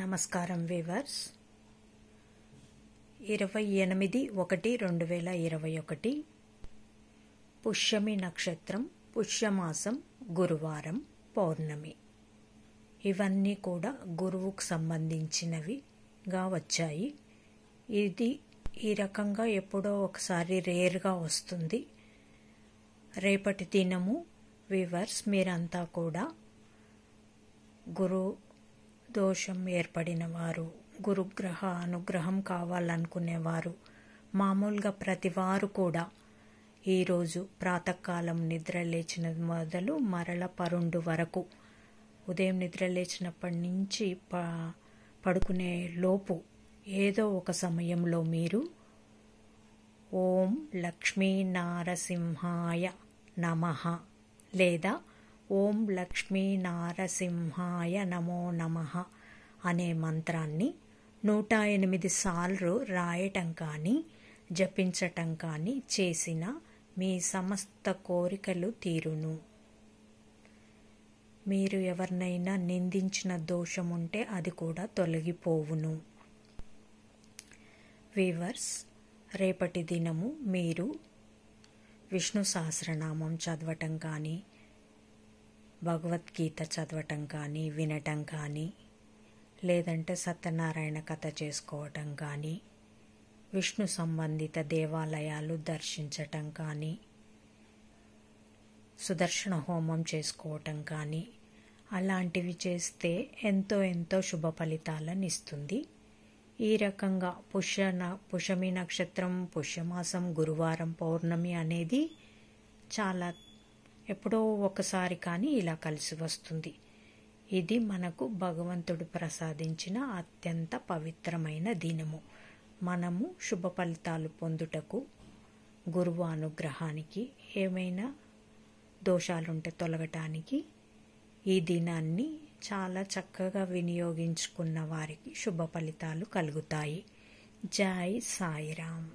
నమస్కారం వేవర్స్ ఇరవై ఎనిమిది ఒకటి రెండు వేల ఇరవై ఒకటి పుష్యమి నక్షత్రం పుష్యమాసం గురువారం పౌర్ణమి ఇవన్నీ కూడా గురువుకు సంబంధించినవిగా వచ్చాయి ఇది ఈ రకంగా ఎప్పుడో ఒకసారి రేర్గా వస్తుంది రేపటి దినము వీవర్స్ మీరంతా కూడా గురు దోషం ఏర్పడిన వారు గురుగ్రహ అనుగ్రహం కావాలనుకునేవారు మామూలుగా ప్రతివారు కూడా ఈరోజు ప్రాతకాలం నిద్ర లేచిన మొదలు మరల పరుండు వరకు ఉదయం నిద్ర లేచినప్పటి నుంచి ప పడుకునే లోపు ఏదో ఒక సమయంలో మీరు ఓం లక్ష్మీ నారసింహాయ నమ లేదా ఓం లక్ష్మీ నారసింహాయ నమో నమ అనే మంత్రాన్ని నూట ఎనిమిది సార్లు రాయటం కానీ జపించటం కానీ చేసిన మీ సమస్త కోరికలు తీరును మీరు ఎవరినైనా నిందించిన దోషముంటే అది కూడా తొలగిపోవును వీవర్స్ రేపటి దినము మీరు విష్ణు సహస్రనామం చదవటం కానీ భగవద్గీత చదవటం కానీ వినటం కానీ లేదంటే సత్యనారాయణ కథ చేసుకోవటం కానీ విష్ణు సంబంధిత దేవాలయాలు దర్శించటం కానీ సుదర్శన హోమం చేసుకోవటం కానీ అలాంటివి చేస్తే ఎంతో ఎంతో శుభ ఫలితాలను ఇస్తుంది ఈ రకంగా పుష్య పుషమి నక్షత్రం పుష్యమాసం గురువారం పౌర్ణమి అనేది చాలా ఎప్పుడో ఒకసారి కానీ ఇలా కలిసి వస్తుంది ఇది మనకు భగవంతుడు ప్రసాదించిన అత్యంత పవిత్రమైన దినము మనము శుభ ఫలితాలు పొందుటకు గురువు అనుగ్రహానికి ఏమైనా దోషాలుంటే తొలగటానికి ఈ దినాన్ని చాలా చక్కగా వినియోగించుకున్న వారికి శుభ ఫలితాలు కలుగుతాయి జై సాయిరామ్